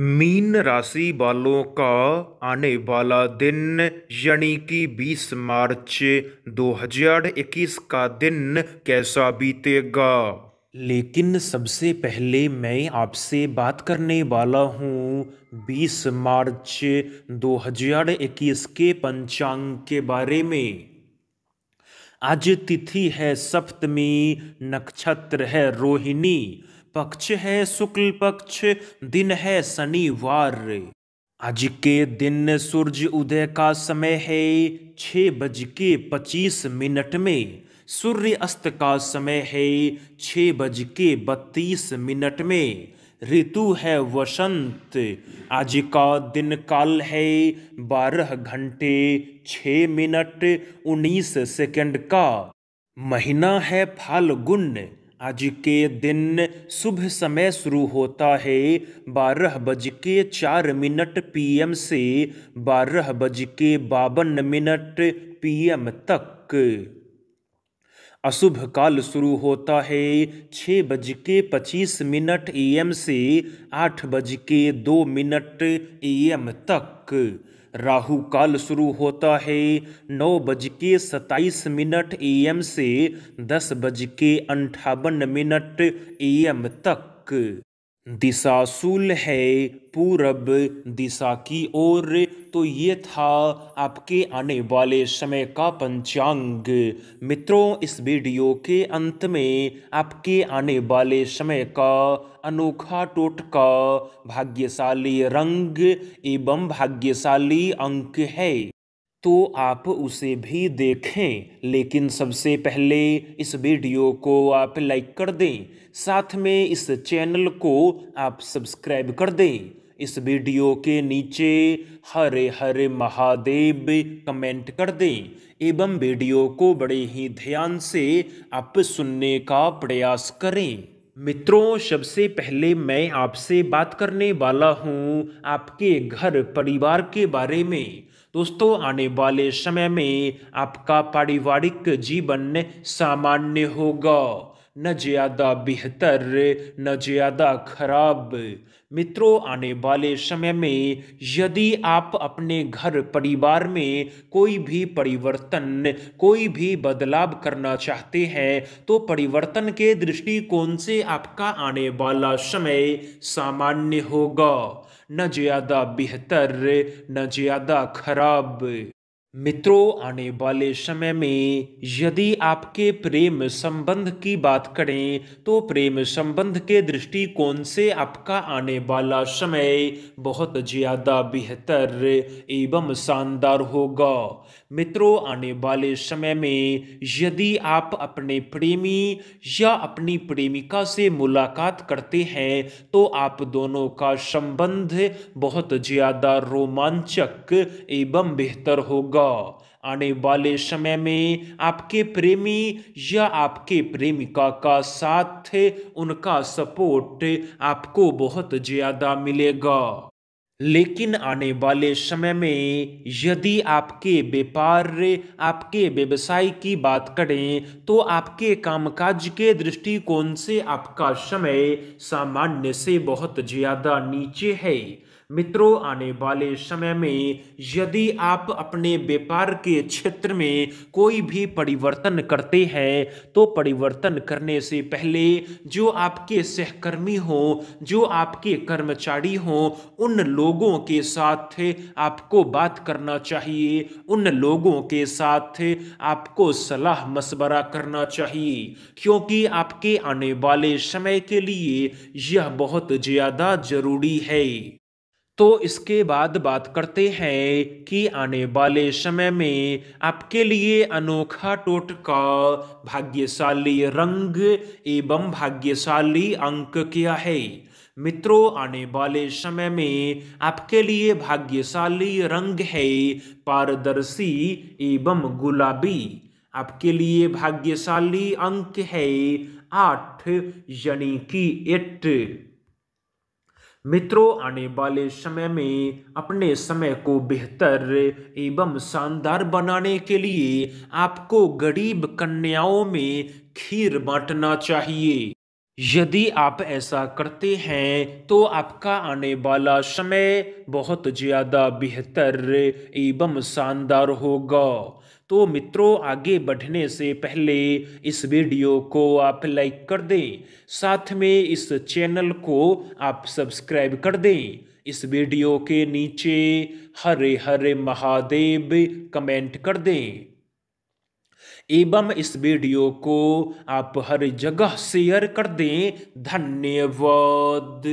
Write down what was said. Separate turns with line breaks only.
mean राशि वालों का आने वाला दिन यानी कि 20 मार्च 2021 का दिन कैसा बीतेगा लेकिन सबसे पहले मैं आपसे बात करने वाला हूँ 20 मार्च 2021 के पंचांग के बारे में आज तिथि है सप्तमी नक्षत्र है रोहिणी पक्ष है शुक्ल पक्ष दिन है शनिवार आज के दिन सूर्य उदय का समय है छः बज के पच्चीस मिनट में सूर्य अस्त का समय है छः बज के बत्तीस मिनट में ऋतु है वसंत आज का दिन काल है बारह घंटे छ मिनट उन्नीस सेकंड का महीना है फाल्गुन आज के दिन सुबह समय शुरू होता है बारह बज के चार मिनट पीएम से बारह बज के बावन मिनट पीएम तक अशुभ काल शुरू होता है छः बज के पच्चीस मिनट एम से आठ बज के दो मिनट एम तक राहु काल शुरू होता है नौ बज के सताईस मिनट ए एम से दस बज के अंठावन मिनट ए एम तक दिशा सुल है पूरब दिशा की ओर तो ये था आपके आने वाले समय का पंचांग मित्रों इस वीडियो के अंत में आपके आने वाले समय का अनोखा टोटका भाग्यशाली रंग एवं भाग्यशाली अंक है तो आप उसे भी देखें लेकिन सबसे पहले इस वीडियो को आप लाइक कर दें साथ में इस चैनल को आप सब्सक्राइब कर दें इस वीडियो के नीचे हरे हरे महादेव कमेंट कर दें एवं वीडियो को बड़े ही ध्यान से आप सुनने का प्रयास करें मित्रों सबसे पहले मैं आपसे बात करने वाला हूँ आपके घर परिवार के बारे में दोस्तों आने वाले समय में आपका पारिवारिक जीवन सामान्य होगा न ज़्यादा बेहतर न ज़्यादा खराब मित्रों आने वाले समय में यदि आप अपने घर परिवार में कोई भी परिवर्तन कोई भी बदलाव करना चाहते हैं तो परिवर्तन के दृष्टिकोण से आपका आने वाला समय सामान्य होगा न ज़्यादा बेहतर न ज़्यादा खराब मित्रों आने वाले समय में यदि आपके प्रेम संबंध की बात करें तो प्रेम संबंध के दृष्टिकोण से आपका आने वाला समय बहुत ज़्यादा बेहतर एवं शानदार होगा मित्रों आने वाले समय में यदि आप अपने प्रेमी या अपनी प्रेमिका से मुलाकात करते हैं तो आप दोनों का संबंध बहुत ज़्यादा रोमांचक एवं बेहतर होगा आने वाले समय में आपके प्रेमी या आपके प्रेमिका का साथ उनका सपोर्ट आपको बहुत ज़्यादा मिलेगा लेकिन आने वाले समय में यदि आपके व्यापार आपके व्यवसाय की बात करें तो आपके कामकाज के दृष्टिकोण से आपका समय सामान्य से बहुत ज़्यादा नीचे है मित्रों आने वाले समय में यदि आप अपने व्यापार के क्षेत्र में कोई भी परिवर्तन करते हैं तो परिवर्तन करने से पहले जो आपके सहकर्मी हो जो आपके कर्मचारी हो उन लोगों के साथ आपको बात करना चाहिए उन लोगों के साथ आपको सलाह मशवरा करना चाहिए क्योंकि आपके आने वाले समय के लिए यह बहुत ज़्यादा ज़रूरी है तो इसके बाद बात करते हैं कि आने वाले समय में आपके लिए अनोखा टोटका भाग्यशाली रंग एवं भाग्यशाली अंक क्या है मित्रों आने वाले समय में आपके लिए भाग्यशाली रंग है पारदर्शी एवं गुलाबी आपके लिए भाग्यशाली अंक है आठ यानी कि एट मित्रों आने वाले समय में अपने समय को बेहतर एवं शानदार बनाने के लिए आपको गरीब कन्याओं में खीर बांटना चाहिए यदि आप ऐसा करते हैं तो आपका आने वाला समय बहुत ज़्यादा बेहतर एवं शानदार होगा तो मित्रों आगे बढ़ने से पहले इस वीडियो को आप लाइक कर दें साथ में इस चैनल को आप सब्सक्राइब कर दें इस वीडियो के नीचे हरे हरे महादेव कमेंट कर दें एवं इस वीडियो को आप हर जगह शेयर कर दें धन्यवाद